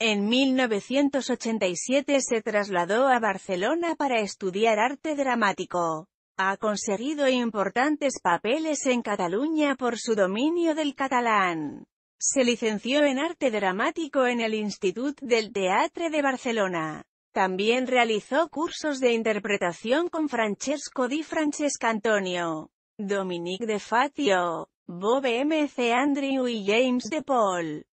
En 1987 se trasladó a Barcelona para estudiar arte dramático. Ha conseguido importantes papeles en Cataluña por su dominio del catalán. Se licenció en arte dramático en el Institut del Teatre de Barcelona. También realizó cursos de interpretación con Francesco di Francesc Antonio, Dominique de Fatio, Bob M. C. Andrew y James de Paul.